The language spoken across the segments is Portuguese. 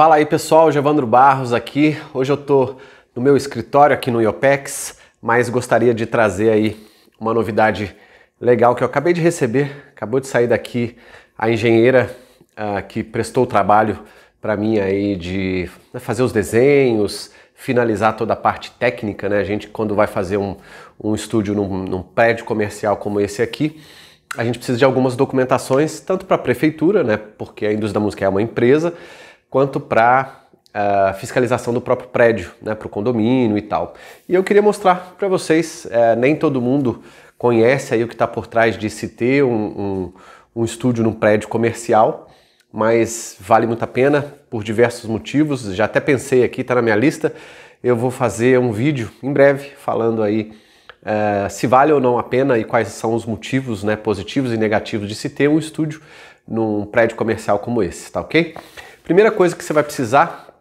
Fala aí pessoal, Gevandro Barros aqui. Hoje eu tô no meu escritório aqui no IOPEX, mas gostaria de trazer aí uma novidade legal que eu acabei de receber. Acabou de sair daqui a engenheira uh, que prestou o trabalho para mim aí de né, fazer os desenhos, finalizar toda a parte técnica, né? A gente quando vai fazer um, um estúdio num, num prédio comercial como esse aqui, a gente precisa de algumas documentações, tanto para a prefeitura, né? Porque a indústria da música é uma empresa, quanto para a ah, fiscalização do próprio prédio, né, para o condomínio e tal. E eu queria mostrar para vocês, eh, nem todo mundo conhece aí o que está por trás de se ter um, um, um estúdio num prédio comercial, mas vale muito a pena por diversos motivos. Já até pensei aqui, está na minha lista. Eu vou fazer um vídeo em breve falando aí eh, se vale ou não a pena e quais são os motivos né, positivos e negativos de se ter um estúdio num prédio comercial como esse, tá ok? Primeira coisa que você vai precisar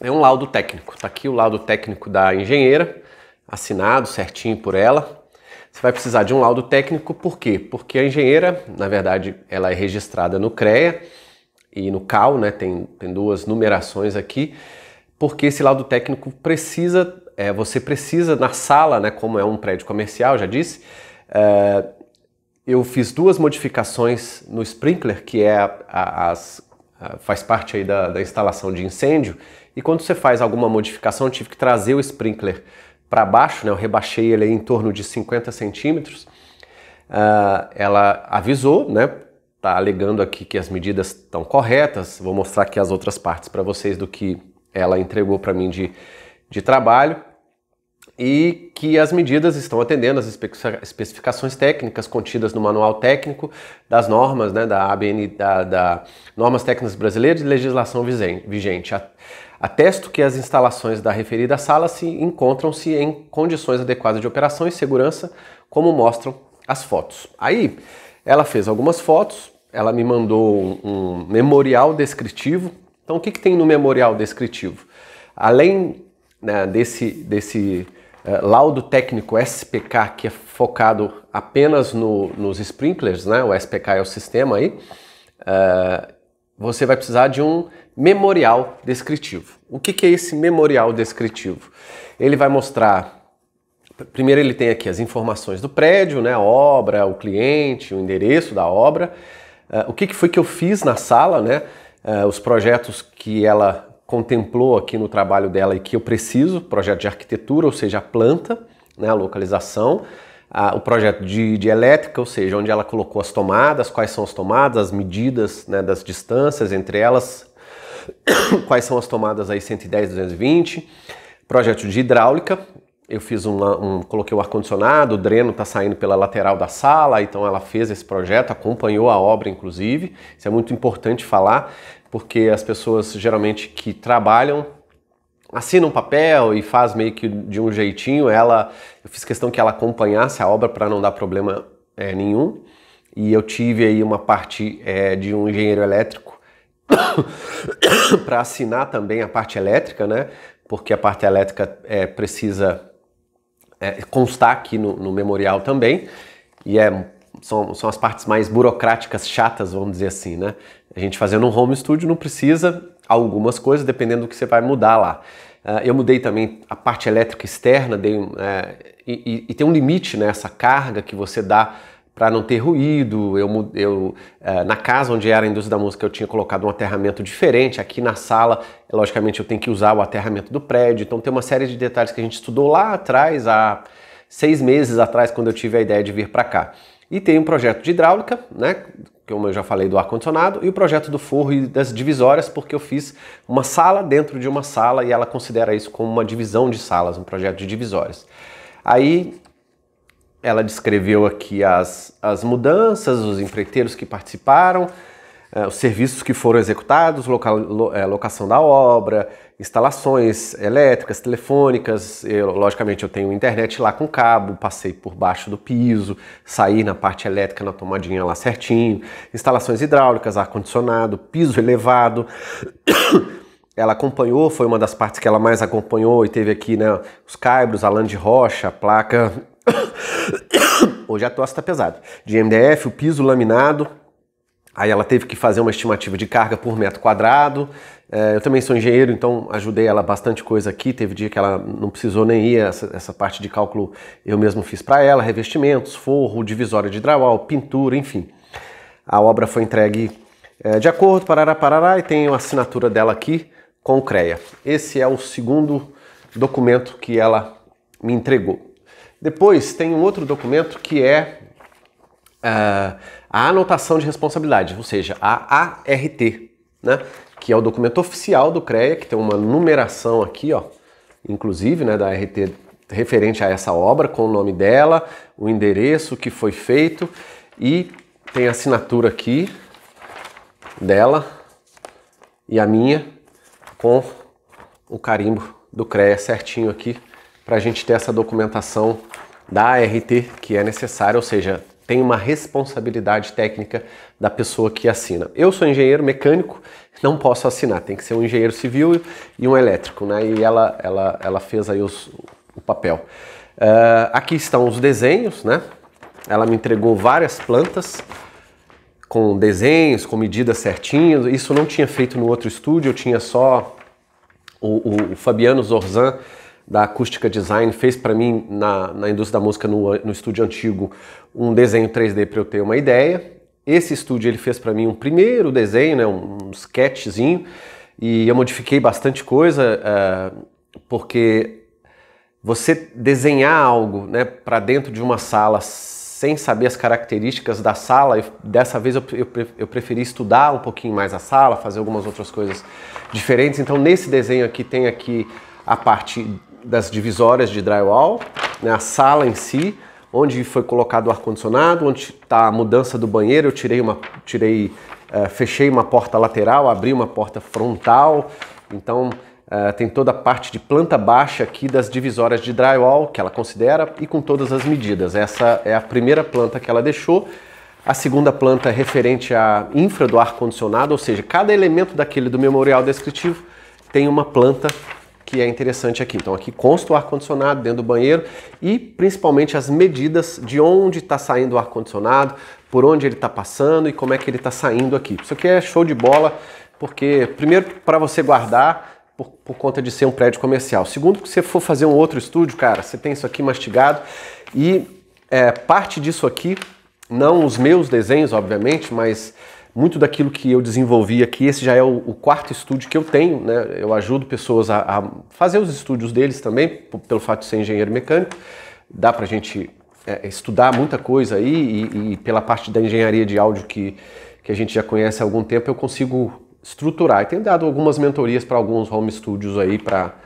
é um laudo técnico. Está aqui o laudo técnico da engenheira, assinado certinho por ela. Você vai precisar de um laudo técnico, por quê? Porque a engenheira, na verdade, ela é registrada no CREA e no CAL, né? Tem, tem duas numerações aqui, porque esse laudo técnico precisa, é, você precisa na sala, né? Como é um prédio comercial, já disse, é, eu fiz duas modificações no sprinkler, que é a, a, as ah, faz parte aí da, da instalação de incêndio. E quando você faz alguma modificação, tive que trazer o sprinkler para baixo, né? eu rebaixei ele em torno de 50 centímetros. Uh, ela avisou, né? Tá alegando aqui que as medidas estão corretas. Vou mostrar aqui as outras partes para vocês do que ela entregou para mim de, de trabalho e que as medidas estão atendendo às especificações técnicas contidas no manual técnico das normas, né, da ABN, da, da normas técnicas brasileiras e legislação vigente. Atesto que as instalações da referida sala se encontram-se em condições adequadas de operação e segurança, como mostram as fotos. Aí, ela fez algumas fotos, ela me mandou um, memorial descritivo. Então, o que, que tem no memorial descritivo? Além né, desse, desse é, laudo técnico SPK, que é focado apenas no, nos sprinklers, né? o SPK é o sistema aí, uh, você vai precisar de um memorial descritivo. O que, que é esse memorial descritivo? Ele vai mostrar. Primeiro, ele tem aqui as informações do prédio, né? a obra, o cliente, o endereço da obra, uh, o que, que foi que eu fiz na sala, né? Uh, os projetos que ela contemplou aqui no trabalho dela e que eu preciso, projeto de arquitetura, ou seja, a planta, né, a localização, a, o projeto de, de, elétrica, ou seja, onde ela colocou as tomadas, quais são as tomadas, as medidas né, das distâncias entre elas, quais são as tomadas aí 110, 220, projeto de hidráulica, eu fiz uma, um, coloquei o um ar condicionado, o dreno está saindo pela lateral da sala, então ela fez esse projeto, acompanhou a obra inclusive. Isso é muito importante falar porque as pessoas geralmente que trabalham assina um papel e faz meio que de um jeitinho. Ela, eu fiz questão que ela acompanhasse a obra para não dar problema é, nenhum. E eu tive aí uma parte é, de um engenheiro elétrico para assinar também a parte elétrica, né? Porque a parte elétrica é, precisa é, constar aqui no, no memorial também. E é são, são as partes mais burocráticas, chatas, vamos dizer assim, né? A gente fazendo um home studio não precisa algumas coisas, dependendo do que você vai mudar lá. Ah, eu mudei também a parte elétrica externa, dei, é, e, e, tem um limite nessa né, carga que você dá para não ter ruído. Eu, eu é, na casa onde era a indústria da música eu tinha colocado um aterramento diferente. Aqui na sala, logicamente, eu tenho que usar o aterramento do prédio. Então tem uma série de detalhes que a gente estudou lá atrás, há seis meses atrás, quando eu tive a ideia de vir para cá. E tem um projeto de hidráulica, né? Como eu já falei do ar-condicionado, e o projeto do forro e das divisórias, porque eu fiz uma sala dentro de uma sala e ela considera isso como uma divisão de salas, um projeto de divisórias. Aí ela descreveu aqui as, as mudanças, os empreiteiros que participaram, eh, os serviços que foram executados, loca, eh, locação da obra, instalações elétricas, telefônicas. Eu, logicamente, eu tenho internet lá com cabo, passei por baixo do piso, saí na parte elétrica, na tomadinha lá certinho. Instalações hidráulicas, ar-condicionado, piso elevado. Ela acompanhou, foi uma das partes que ela mais acompanhou e teve aqui né, os caibros, a lã de rocha, a placa. Hoje a tosse está pesada. De MDF, o piso laminado, Aí ela teve que fazer uma estimativa de carga por metro quadrado. É, eu também sou engenheiro, então ajudei ela bastante coisa aqui. Teve dia que ela não precisou nem ir, essa, essa parte de cálculo eu mesmo fiz para ela: revestimentos, forro, divisória de drywall, pintura, enfim. A obra foi entregue é, de acordo, parará, parará, e tem a assinatura dela aqui com o CREA. Esse é o segundo documento que ela me entregou. Depois tem um outro documento que é a, ah, a anotação de responsabilidade, ou seja, a ART, né? que é o documento oficial do CREA, que tem uma numeração aqui, ó, inclusive né, da ART referente a essa obra, com o nome dela, o endereço que foi feito e tem a assinatura aqui dela e a minha com o carimbo do CREA certinho aqui para a gente ter essa documentação da ART que é necessária, ou seja, tem uma responsabilidade técnica da pessoa que assina. Eu sou engenheiro mecânico, não posso assinar, tem que ser um engenheiro civil e um elétrico, né? E ela, ela, ela fez aí os, o papel. Uh, aqui estão os desenhos, né? Ela me entregou várias plantas com desenhos, com medidas certinhas. Isso não tinha feito no outro estúdio, eu tinha só o, o, o Fabiano Zorzan da Acústica Design fez para mim na, na indústria da música no, no estúdio antigo um desenho 3D para eu ter uma ideia. Esse estúdio ele fez para mim um primeiro desenho, né, um, sketchzinho, e eu modifiquei bastante coisa uh, porque você desenhar algo, né, para dentro de uma sala sem saber as características da sala. Eu, dessa vez eu, eu, eu, preferi estudar um pouquinho mais a sala, fazer algumas outras coisas diferentes. Então nesse desenho aqui tem aqui a parte das divisórias de drywall, né, a sala em si, onde foi colocado o ar-condicionado, onde está a mudança do banheiro, eu tirei uma. tirei. Uh, fechei uma porta lateral, abri uma porta frontal, então uh, tem toda a parte de planta baixa aqui das divisórias de drywall que ela considera e com todas as medidas. Essa é a primeira planta que ela deixou. A segunda planta é referente à infra do ar-condicionado, ou seja, cada elemento daquele do memorial descritivo tem uma planta que é interessante aqui. Então, aqui consta o ar-condicionado dentro do banheiro e principalmente as medidas de onde está saindo o ar-condicionado, por onde ele está passando e como é que ele está saindo aqui. Isso aqui é show de bola, porque, primeiro, para você guardar, por, por, conta de ser um prédio comercial. Segundo, que você for fazer um outro estúdio, cara, você tem isso aqui mastigado e é, parte disso aqui, não os meus desenhos, obviamente, mas muito daquilo que eu desenvolvi aqui, esse já é o, o quarto estúdio que eu tenho, né? Eu ajudo pessoas a, a fazer os estúdios deles também, pelo fato de ser engenheiro mecânico. Dá para a gente é, estudar muita coisa aí e, e, pela parte da engenharia de áudio que, que a gente já conhece há algum tempo, eu consigo estruturar. E tenho dado algumas mentorias para alguns home studios aí para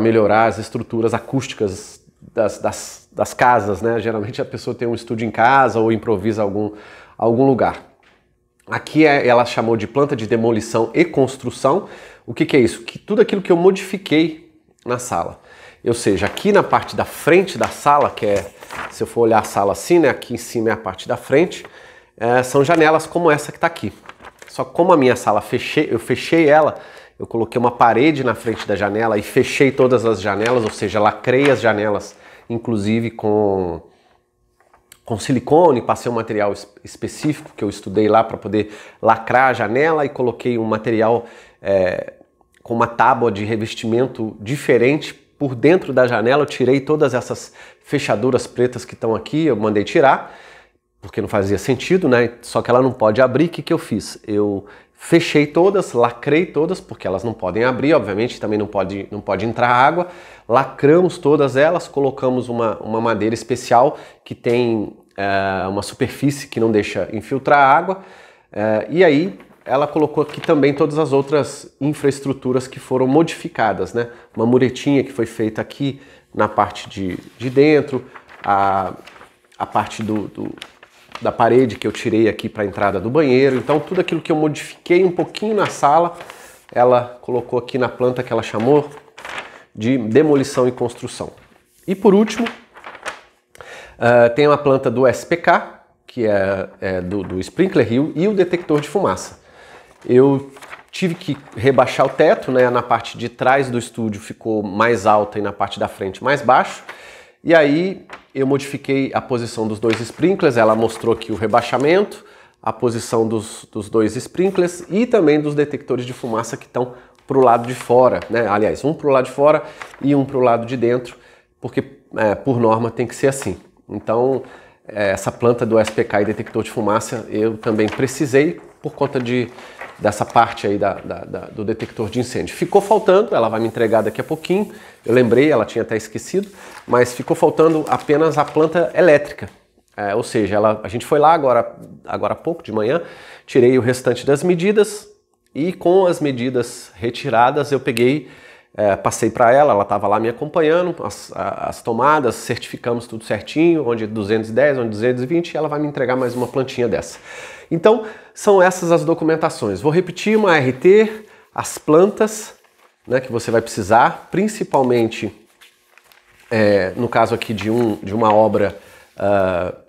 melhorar as estruturas acústicas das, das, das casas, né? Geralmente a pessoa tem um estúdio em casa ou improvisa algum, algum lugar. Aqui é, ela chamou de planta de demolição e construção. O que, que é isso? Que tudo aquilo que eu modifiquei na sala. Ou seja, aqui na parte da frente da sala, que é, se eu for olhar a sala assim, né, aqui em cima é a parte da frente, é, são janelas como essa que está aqui. Só que como a minha sala fechei, eu fechei ela, eu coloquei uma parede na frente da janela e fechei todas as janelas, ou seja, lacrei as janelas, inclusive com com silicone, passei um material específico que eu estudei lá para poder lacrar a janela e coloquei um material é, com uma tábua de revestimento diferente por dentro da janela. Eu tirei todas essas fechaduras pretas que estão aqui, eu mandei tirar porque não fazia sentido, né? Só que ela não pode abrir. O que, que eu fiz? Eu fechei todas, lacrei todas, porque elas não podem abrir, obviamente, também não pode, não pode entrar água. Lacramos todas elas, colocamos uma, uma madeira especial que tem é, uma superfície que não deixa infiltrar água. É, e aí ela colocou aqui também todas as outras infraestruturas que foram modificadas, né? Uma muretinha que foi feita aqui na parte de, de dentro, a, a parte do, do da parede que eu tirei aqui para a entrada do banheiro. Então tudo aquilo que eu modifiquei um pouquinho na sala, ela colocou aqui na planta que ela chamou de demolição e construção. E por último, uh, tem uma planta do SPK, que é, é do, do Sprinkler Hill, e o detector de fumaça. Eu tive que rebaixar o teto, né? Na parte de trás do estúdio ficou mais alta e na parte da frente mais baixo. E aí eu modifiquei a posição dos dois sprinklers, ela mostrou aqui o rebaixamento, a posição dos, dos dois sprinklers e também dos detectores de fumaça que estão para o lado de fora, né? aliás, um para o lado de fora e um para o lado de dentro, porque é, por norma tem que ser assim. Então, é, essa planta do SPK e detector de fumaça eu também precisei por conta de dessa parte aí da, da, da, do detector de incêndio. Ficou faltando, ela vai me entregar daqui a pouquinho, eu lembrei, ela tinha até esquecido, mas ficou faltando apenas a planta elétrica. É, ou seja, ela, a gente foi lá agora, agora há pouco de manhã, tirei o restante das medidas e com as medidas retiradas eu peguei é, passei para ela, ela estava lá me acompanhando, as, as, tomadas, certificamos tudo certinho, onde 210, onde 220, ela vai me entregar mais uma plantinha dessa. Então, são essas as documentações. Vou repetir uma RT, as plantas né, que você vai precisar, principalmente é, no caso aqui de, um, de uma obra uh,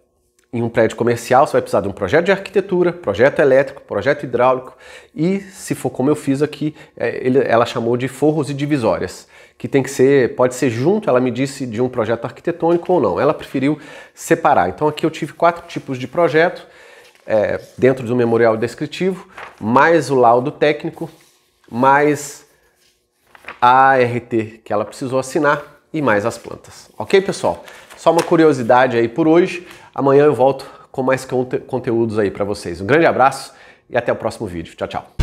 em um prédio comercial, você vai precisar de um projeto de arquitetura, projeto elétrico, projeto hidráulico e, se for como eu fiz aqui, é, ela chamou de forros e divisórias, que tem que ser, pode ser junto, ela me disse de um projeto arquitetônico ou não. Ela preferiu separar. Então aqui eu tive quatro tipos de projeto é, dentro do memorial descritivo, mais o laudo técnico, mais a ART que ela precisou assinar e mais as plantas. Ok, pessoal? Só uma curiosidade aí por hoje. Amanhã eu volto com mais conte conteúdos aí para vocês. Um grande abraço e até o próximo vídeo. Tchau, tchau.